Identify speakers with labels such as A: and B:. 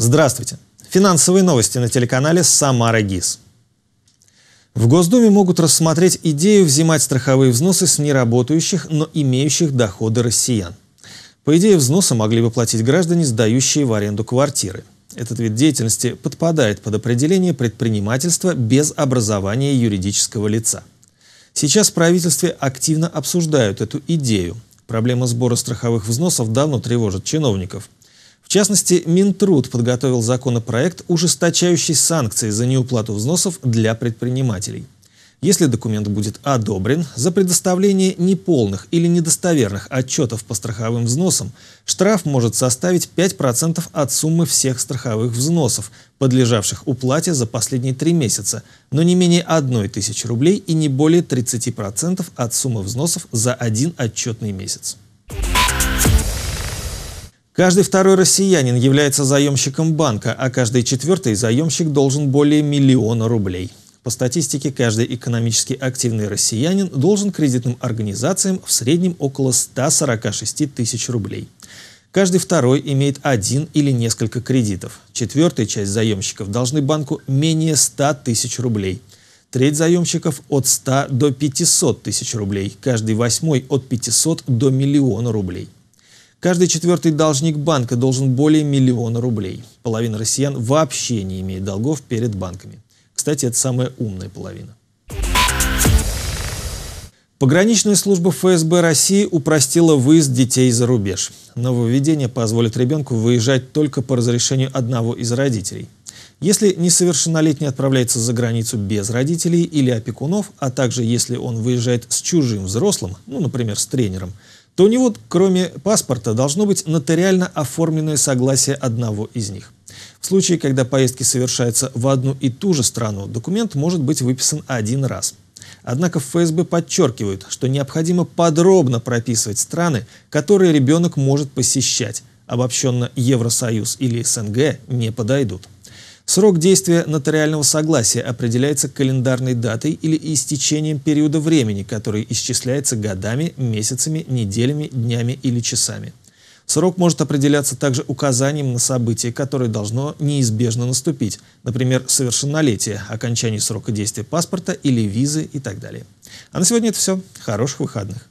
A: Здравствуйте! Финансовые новости на телеканале «Самара ГИС». В Госдуме могут рассмотреть идею взимать страховые взносы с неработающих, но имеющих доходы россиян. По идее, взносы могли бы платить граждане, сдающие в аренду квартиры. Этот вид деятельности подпадает под определение предпринимательства без образования юридического лица. Сейчас в правительстве активно обсуждают эту идею. Проблема сбора страховых взносов давно тревожит чиновников – в частности, Минтруд подготовил законопроект, ужесточающий санкции за неуплату взносов для предпринимателей. Если документ будет одобрен, за предоставление неполных или недостоверных отчетов по страховым взносам штраф может составить 5% от суммы всех страховых взносов, подлежавших уплате за последние три месяца, но не менее 1 тысячи рублей и не более 30% от суммы взносов за один отчетный месяц. Каждый второй россиянин является заемщиком банка, а каждый четвертый заемщик должен более миллиона рублей. По статистике, каждый экономически активный россиянин должен кредитным организациям в среднем около 146 тысяч рублей. Каждый второй имеет один или несколько кредитов. Четвертая часть заемщиков должны банку менее 100 тысяч рублей. Треть заемщиков от 100 до 500 тысяч рублей. Каждый восьмой от 500 до миллиона рублей. Каждый четвертый должник банка должен более миллиона рублей. Половина россиян вообще не имеет долгов перед банками. Кстати, это самая умная половина. Пограничная служба ФСБ России упростила выезд детей за рубеж. Нововведение позволит ребенку выезжать только по разрешению одного из родителей. Если несовершеннолетний отправляется за границу без родителей или опекунов, а также если он выезжает с чужим взрослым, ну, например, с тренером – то у него, кроме паспорта, должно быть нотариально оформленное согласие одного из них. В случае, когда поездки совершаются в одну и ту же страну, документ может быть выписан один раз. Однако в ФСБ подчеркивают, что необходимо подробно прописывать страны, которые ребенок может посещать. Обобщенно Евросоюз или СНГ не подойдут. Срок действия нотариального согласия определяется календарной датой или истечением периода времени, который исчисляется годами, месяцами, неделями, днями или часами. Срок может определяться также указанием на событие, которое должно неизбежно наступить, например, совершеннолетие, окончание срока действия паспорта или визы и так далее. А на сегодня это все. Хороших выходных!